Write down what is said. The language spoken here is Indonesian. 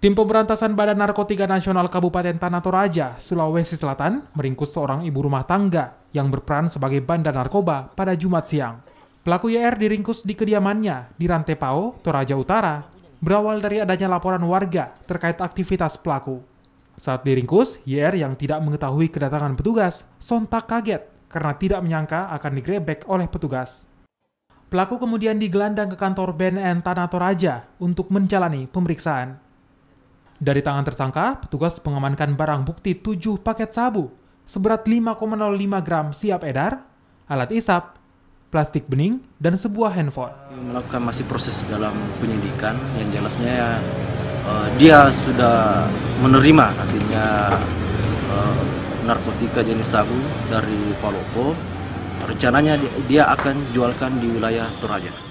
Tim pemberantasan Badan Narkotika Nasional Kabupaten Tanah Toraja, Sulawesi Selatan, meringkus seorang ibu rumah tangga yang berperan sebagai bandar narkoba pada Jumat siang. Pelaku YR diringkus di kediamannya di Rantepao, Toraja Utara, berawal dari adanya laporan warga terkait aktivitas pelaku. Saat diringkus, YR yang tidak mengetahui kedatangan petugas sontak kaget karena tidak menyangka akan digrebek oleh petugas. Pelaku kemudian digelandang ke kantor BNN Tanah Toraja untuk menjalani pemeriksaan. Dari tangan tersangka, petugas mengamankan barang bukti 7 paket sabu seberat 5,05 gram siap edar, alat isap, plastik bening, dan sebuah handphone. Melakukan masih proses dalam penyidikan yang jelasnya ya, uh, dia sudah menerima akhirnya uh, narkotika jenis sabu dari Palopo. Rencananya dia akan jualkan di wilayah Toraja.